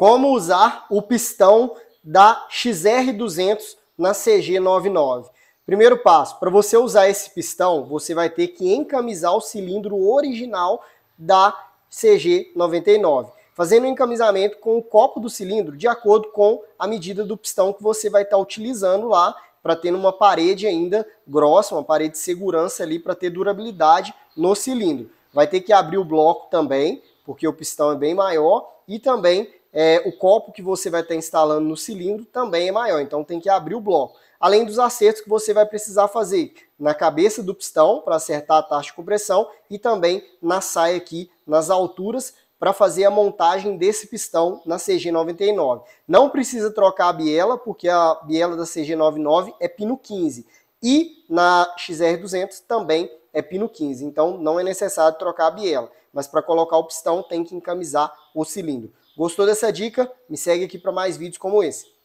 como usar o pistão da XR200 na CG99. Primeiro passo, para você usar esse pistão, você vai ter que encamisar o cilindro original da CG99, fazendo o encamisamento com o copo do cilindro de acordo com a medida do pistão que você vai estar tá utilizando lá para ter uma parede ainda grossa, uma parede de segurança ali para ter durabilidade no cilindro. Vai ter que abrir o bloco também, porque o pistão é bem maior, e também é, o copo que você vai estar instalando no cilindro também é maior, então tem que abrir o bloco. Além dos acertos que você vai precisar fazer na cabeça do pistão para acertar a taxa de compressão e também na saia aqui, nas alturas, para fazer a montagem desse pistão na CG99. Não precisa trocar a biela, porque a biela da CG99 é pino 15 e na XR200 também é pino 15, então não é necessário trocar a biela, mas para colocar o pistão tem que encamisar o cilindro. Gostou dessa dica? Me segue aqui para mais vídeos como esse.